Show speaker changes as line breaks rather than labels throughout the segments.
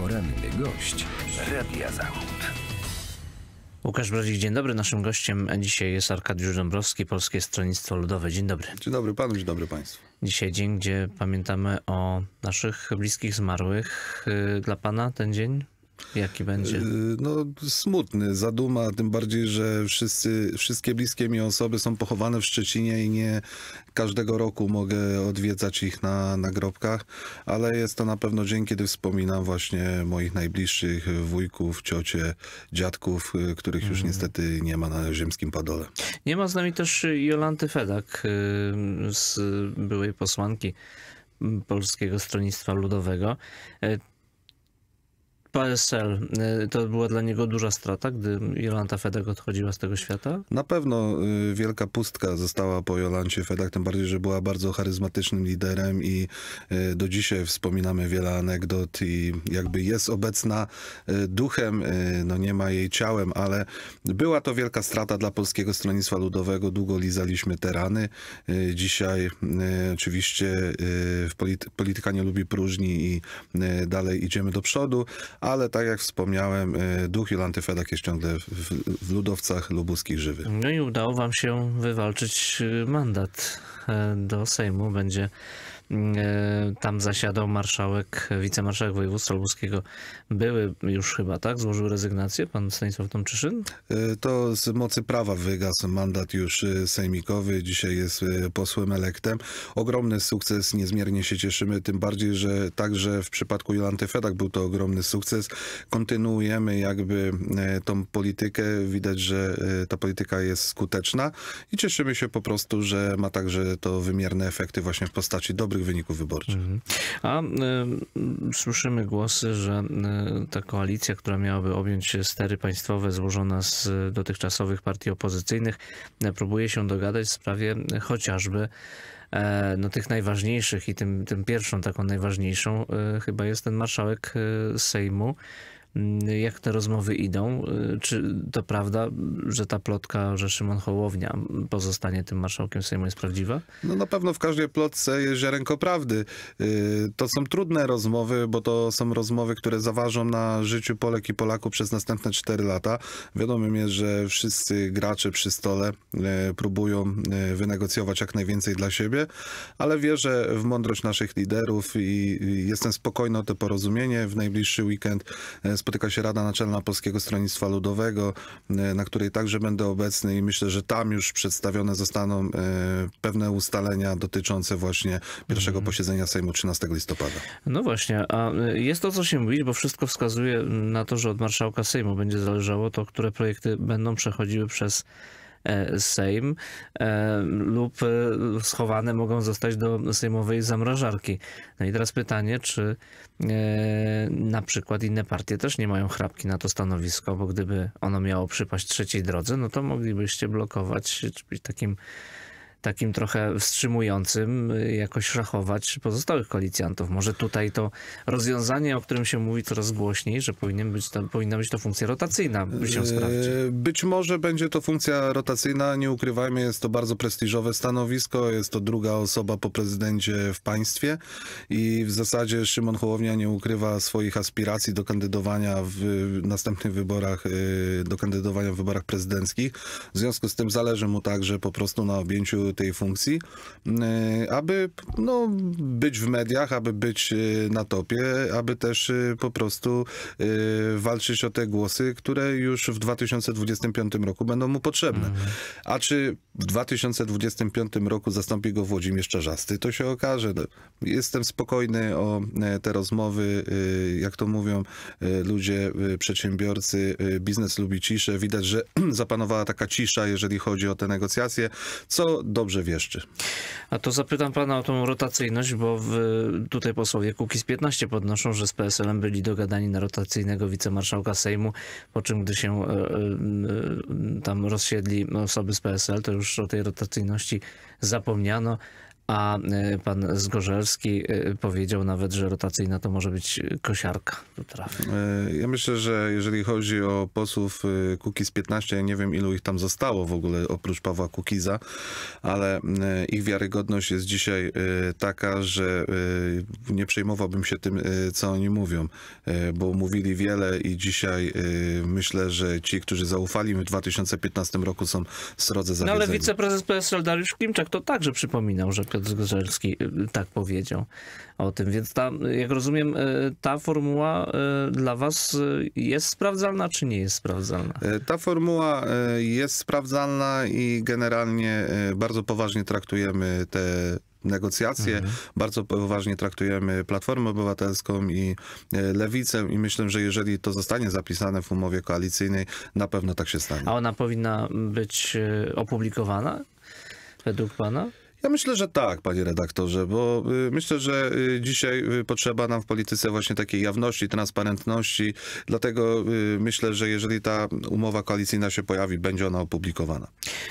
Poranny
gość Radia Zachód.
Łukasz Brodzik, dzień dobry. Naszym gościem dzisiaj jest Arkadiusz Dąbrowski, Polskie Stronnictwo Ludowe. Dzień dobry. Dzień dobry panu, dzień dobry państwu. Dzisiaj dzień, gdzie pamiętamy o naszych bliskich zmarłych. Y, dla pana ten dzień Jaki będzie? Y,
no smutny, zaduma, tym bardziej, że wszyscy, wszystkie bliskie mi osoby są pochowane w Szczecinie i nie każdego roku mogę odwiedzać ich na, na grobkach, ale jest to na pewno dzień, kiedy wspominam właśnie moich najbliższych wujków, ciocie, dziadków, y, których już mhm. niestety nie ma na ziemskim padole.
Nie ma z nami też Jolanty Fedak, y, z byłej posłanki Polskiego Stronnictwa Ludowego. PSL y, to była dla niego duża strata, gdy Jolanta Fedego odchodziła z tego świata?
Na pewno y, wielka pustka została po Jolancie Fedek, tym bardziej, że była bardzo charyzmatycznym liderem i y, do dzisiaj wspominamy wiele anegdot i jakby jest obecna duchem, no nie ma jej ciałem, ale była to wielka strata dla Polskiego Stronnictwa Ludowego, długo lizaliśmy te rany. Dzisiaj oczywiście polityka nie lubi próżni i dalej idziemy do przodu, ale tak jak wspomniałem, y, duch Jolanty Fedak jest ciągle w, w ludowcach lubuskich żywy.
No i udało wam się wywalczyć y, mandat E, do Sejmu będzie mm, e, tam zasiadał marszałek, wicemarszałek województwa lubuskiego. Były już chyba, tak? Złożył rezygnację pan Stanisław Tomczyszyn?
E, to z mocy prawa wygasł mandat już sejmikowy. Dzisiaj jest posłem elektem. Ogromny sukces, niezmiernie się cieszymy, tym bardziej, że także w przypadku Jolanty Fedak był to ogromny sukces. Kontynuujemy jakby tą politykę. Widać, że ta polityka jest skuteczna i cieszymy się po prostu, że ma także to wymierne efekty właśnie w postaci dobrych wyników wyborczych.
Mhm. A y, słyszymy głosy, że y, ta koalicja, która miałaby objąć stery państwowe złożona z dotychczasowych partii opozycyjnych, y, próbuje się dogadać w sprawie chociażby e, no, tych najważniejszych i tym, tym pierwszą taką najważniejszą y, chyba jest ten marszałek Sejmu, Mm, jak te rozmowy idą. Y, czy to prawda, że ta plotka, że Szymon Hołownia pozostanie tym marszałkiem Sejmu jest prawdziwa? No na pewno w
każdej plotce jest ziarenko prawdy. Y, to są trudne rozmowy, bo to są rozmowy, które zaważą na życiu Polek i Polaków przez następne 4 lata. Wiadomym jest, że wszyscy gracze przy stole y, próbują wynegocjować jak najwięcej dla siebie, ale wierzę w mądrość naszych liderów i jestem spokojny o to porozumienie. W najbliższy weekend spotyka się Rada Naczelna Polskiego Stronnictwa Ludowego, e, na której także będę obecny i myślę, że tam już przedstawione zostaną e, pewne ustalenia dotyczące właśnie pierwszego mhm. posiedzenia Sejmu 13 listopada.
No właśnie, a e, jest to co się mówi, bo wszystko wskazuje na to, że od marszałka Sejmu będzie zależało to, które projekty będą przechodziły przez E, Sejm e, lub e, schowane mogą zostać do sejmowej zamrażarki. No i teraz pytanie, czy na przykład inne partie też nie mają chrapki na to stanowisko, bo gdyby ono miało przypaść trzeciej drodze, no to moglibyście blokować takim takim trochę wstrzymującym y, jakoś szachować pozostałych koalicjantów. Może tutaj to rozwiązanie, o którym się mówi coraz głośniej, że powinien być to, powinna być to funkcja rotacyjna, by się yy, sprawdzić.
Być może będzie to funkcja rotacyjna, nie ukrywajmy, jest to bardzo prestiżowe stanowisko, jest to druga osoba po prezydencie w państwie i w zasadzie Szymon Hołownia nie ukrywa swoich aspiracji do kandydowania w następnych wyborach, yy, do kandydowania w wyborach prezydenckich. W związku z tym zależy mu także po prostu na objęciu tej funkcji, e, aby no, być w mediach, aby być e, na topie, aby też e, po prostu walczyć o te głosy, które już w 2025 roku będą mu potrzebne. Mhm. A czy w 2025 roku zastąpi go Włodzimierz Czarzasty? To się okaże. No, jestem spokojny o te rozmowy, jak to mówią ludzie, przedsiębiorcy, biznes lubi ciszę. Widać, że zapanowała taka cisza, jeżeli chodzi o te negocjacje, co do dobrze wieszczy.
A to zapytam pana o tą rotacyjność, bo w, tutaj posłowie z 15 podnoszą, że z PSL-em byli dogadani na rotacyjnego wicemarszałka Sejmu, po czym gdy się y, y, tam rozsiedli osoby z PSL, to już o tej rotacyjności zapomniano a y, pan Zgorzelski y, powiedział nawet, że rotacyjna to może być kosiarka do
e, Ja myślę, że jeżeli chodzi o posłów y, Kukis 15, ja nie wiem ilu ich tam zostało w ogóle oprócz Pawła Kukiza, ale ich wiarygodność jest dzisiaj taka, że nie przejmowałbym się tym, co oni mówią, bo mówili wiele i dzisiaj myślę, że ci, którzy zaufali w 2015 roku są srodze zawiedzeni. No ale wiceprezes
PSL Dariusz Klimczak to także przypominał, że Piotr Zgorzelski y, tak powiedział o tym. Więc ta, jak rozumiem, y, ta formuła y, dla was jest sprawdzalna, czy nie jest sprawdzalna? Ta formuła
jest sprawdzalna i generalnie bardzo poważnie traktujemy te negocjacje. Mhm. Bardzo poważnie traktujemy Platformę Obywatelską i Lewicę i myślę, że jeżeli to zostanie zapisane w umowie koalicyjnej, na pewno tak się stanie.
A ona powinna być opublikowana według pana?
Ja myślę, że tak, panie redaktorze, bo y, myślę, że y, dzisiaj y, potrzeba nam w polityce właśnie takiej jawności, transparentności. Dlatego myślę, że jeżeli ta umowa koalicyjna się pojawi, będzie ona opublikowana.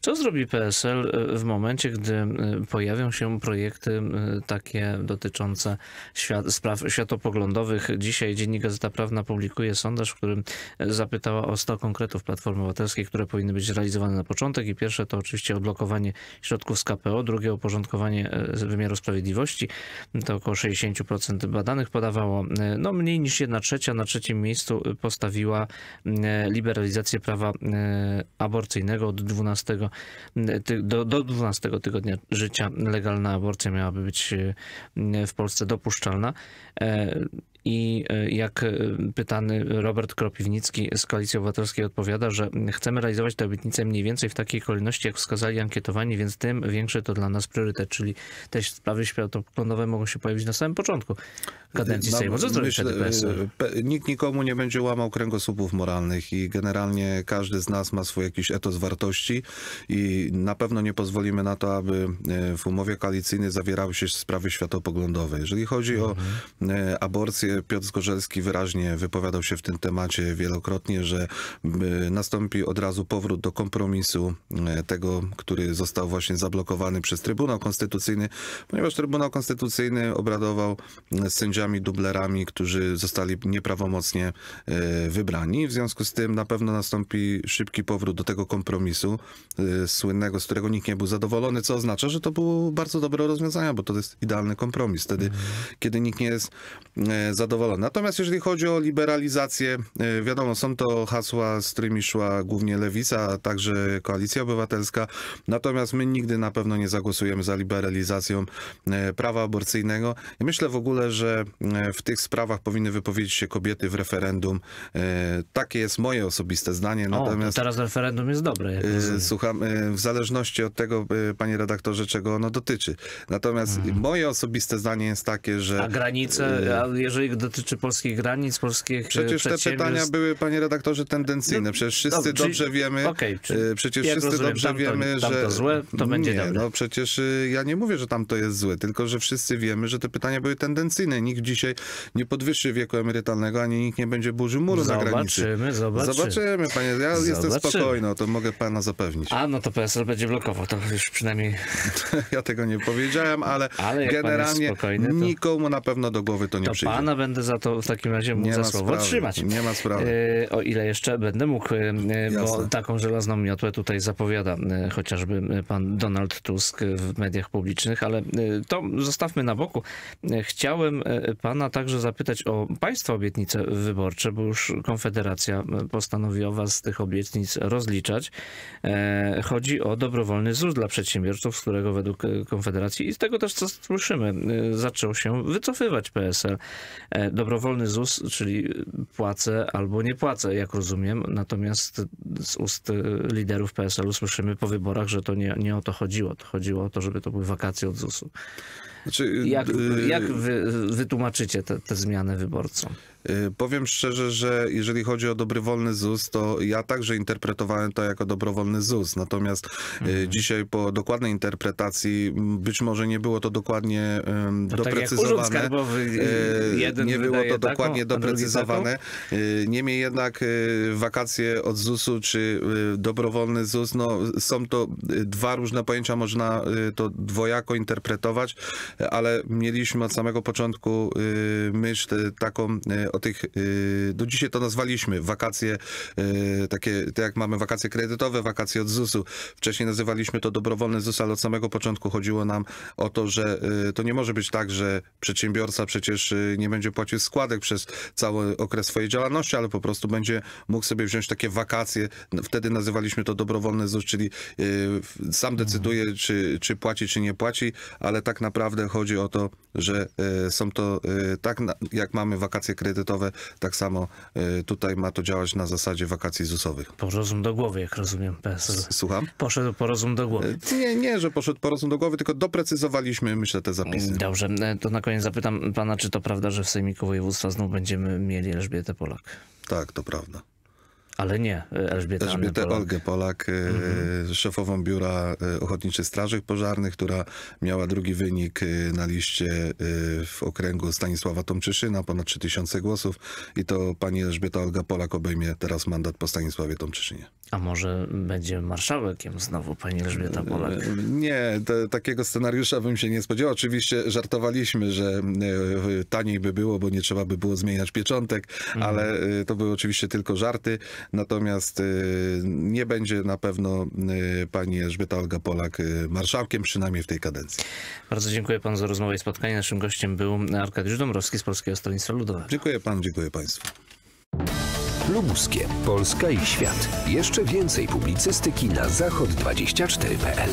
Co zrobi PSL w momencie, gdy pojawią się projekty takie dotyczące świat, spraw światopoglądowych? Dzisiaj Dziennik Gazeta Prawna publikuje sondaż, w którym zapytała o 100 konkretów Platformy Obywatelskiej, które powinny być realizowane na początek. I pierwsze to oczywiście odblokowanie środków z KPO, drugie o uporządkowanie e, wymiaru sprawiedliwości, to około 60% badanych podawało, e, no mniej niż 1 trzecia, na trzecim miejscu postawiła e, liberalizację prawa aborcyjnego od 12 do, do 12 tygodnia życia. Legalna aborcja miałaby być w Polsce dopuszczalna. I e, jak e, pytany Robert Kropiwnicki z Koalicji Obywatelskiej odpowiada, że chcemy realizować te obietnice mniej więcej w takiej kolejności, jak wskazali ankietowani, więc tym większy to dla nas priorytet, czyli te sprawy światopoglądowe mogą się pojawić na samym początku kadencji no, Sejmu. Co zrobi
e, Nikt nikomu nie będzie łamał kręgosłupów moralnych i generalnie każdy z nas ma swój jakiś etos wartości i na pewno nie pozwolimy na to, aby w umowie koalicyjnej zawierały się sprawy światopoglądowe. Jeżeli chodzi mhm. o aborcję, Piotr Zgorzelski wyraźnie wypowiadał się w tym temacie wielokrotnie, że y, nastąpi od razu powrót do kompromisu y, tego, który został właśnie zablokowany przez Trybunał Konstytucyjny, ponieważ Trybunał Konstytucyjny obradował z y, sędziami dublerami, którzy zostali nieprawomocnie wybrani. W związku z tym na pewno nastąpi szybki powrót do tego kompromisu słynnego, z którego nikt nie był zadowolony, co oznacza, że to było bardzo dobre rozwiązanie, bo to jest idealny kompromis. Wtedy, mm. kiedy nikt nie jest zadowolony, zadowolony. Natomiast jeżeli chodzi o liberalizację, e, wiadomo, są to hasła, z którymi szła głównie Lewica, a także Koalicja Obywatelska. Natomiast my nigdy na pewno nie zagłosujemy za liberalizacją e, prawa aborcyjnego. I myślę w ogóle, że e, w tych sprawach powinny wypowiedzieć się kobiety w referendum. Takie jest moje osobiste zdanie. Natomiast
o, teraz referendum jest dobre.
Słucham, w zależności od tego, panie redaktorze, czego ono dotyczy. Natomiast mhm. moje osobiste zdanie jest takie, że... A
granice, jeżeli których dotyczy polskich granic, polskich e, Przecież te pytania
były, panie redaktorze, tendencyjne. No, przecież wszyscy no, dobrze wiemy, okay, czyli, e, przecież wszyscy rozumiem, dobrze tamto, wiemy, tamto że... to złe, to będzie nie, dobre. No przecież e, ja nie mówię, że tam to jest złe, tylko że wszyscy wiemy, że te pytania były tendencyjne. Nikt dzisiaj nie podwyższy wieku emerytalnego, ani nikt nie będzie burzył muru zobaczymy, na granicy. Zobaczymy, zobaczymy. Zobaczymy, panie. Ja zobaczymy. jestem spokojny, o to mogę pana zapewnić.
A, no to PSL będzie blokował, to już przynajmniej... ja tego nie powiedziałem, ale, ale generalnie
nikomu na pewno do głowy to nie to przyjdzie
będę za to w takim razie mógł za słowo sprawy. trzymać.
Nie ma sprawy.
E, o ile jeszcze będę mógł, e, bo taką żelazną miotłę tutaj zapowiada e, chociażby pan Donald Tusk w mediach publicznych, ale to zostawmy na boku. Chciałem pana także zapytać o państwa obietnice wyborcze, bo już Konfederacja postanowiła was z tych obietnic rozliczać. Chodzi o dobrowolny ZUS dla przedsiębiorców, z którego według Konfederacji i z tego też, co słyszymy, zaczął się wycofywać PSL. E, dobrowolny ZUS, czyli e, płacę albo nie płacę, jak rozumiem. Natomiast z ust e, liderów PSL-u słyszymy po wyborach, że to nie, nie o to chodziło. To chodziło o to, żeby to były wakacje od ZUS-u.
Znaczy, jak, jak wy,
wytłumaczycie te, te zmiany wyborcom? Y,
powiem szczerze, że jeżeli chodzi o dobrowolny ZUS, to ja także interpretowałem to jako dobrowolny ZUS. Natomiast y, mhm. dzisiaj po dokładnej interpretacji być może nie było to dokładnie no doprecyzowane. Tak skarbowy, y, nie było to dokładnie taką, doprecyzowane. Niemniej jednak wakacje od ZUS-u czy dobrowolny ZUS, no są to dwa różne pojęcia, można to dwojako interpretować, ale mieliśmy od samego początku myśl taką o tych, do y, no dzisiaj to nazwaliśmy wakacje, y, takie tak jak mamy wakacje kredytowe, wakacje od ZUS-u. Wcześniej nazywaliśmy to dobrowolny ZUS, ale od samego początku chodziło nam o to, że y, to nie może być tak, że przedsiębiorca przecież nie będzie płacił składek przez cały okres swojej działalności, ale po prostu będzie mógł sobie wziąć takie wakacje. No, wtedy nazywaliśmy to dobrowolny ZUS, czyli sam mhm. decyduje, czy, czy płaci, czy nie płaci, ale tak naprawdę chodzi o to, że są to tak, jak mamy wakacje kredytowe, kredytowe. Tak samo y, tutaj ma to działać na zasadzie wakacji ZUS-owych.
Porozum do głowy, jak rozumiem PSL. Słucham? Poszedł porozum do głowy. Y, nie, nie,
że poszedł porozum do głowy, tylko doprecyzowaliśmy, myślę, te
zapisy. Dobrze, e, to na koniec zapytam pana, czy to prawda, że w Sejmiku Województwa znów będziemy mieli Elżbietę Polak? Tak, to prawda. Ale nie
Elżbieta Olga Polak. Olgę Polak, y, mhm. szefową Biura y, Ochotniczych Straży Pożarnych, która miała drugi wynik y, na liście w okręgu Stanisława Tomczyszyna, ponad 3000 głosów i to pani Elżbieta Olga Polak obejmie teraz mandat po Stanisławie Tomczyszynie.
A może będzie marszałekiem znowu pani Elżbieta Polak? E,
nie, te, takiego scenariusza bym się nie spodziewał. Oczywiście żartowaliśmy, że e, taniej by było, bo nie trzeba by było zmieniać pieczątek, mhm. ale e, to były oczywiście tylko żarty. Natomiast nie będzie na pewno pani Elżbieta Olga Polak
marszałkiem, przynajmniej w tej kadencji. Bardzo dziękuję panu za rozmowę i spotkanie. Naszym gościem był Arkadiusz Dąbrowski z Polskiego Stronnictwa Ludowego. Dziękuję panu, dziękuję państwu. Lubuskie. Polska i świat. Jeszcze więcej publicystyki na zachod24.pl.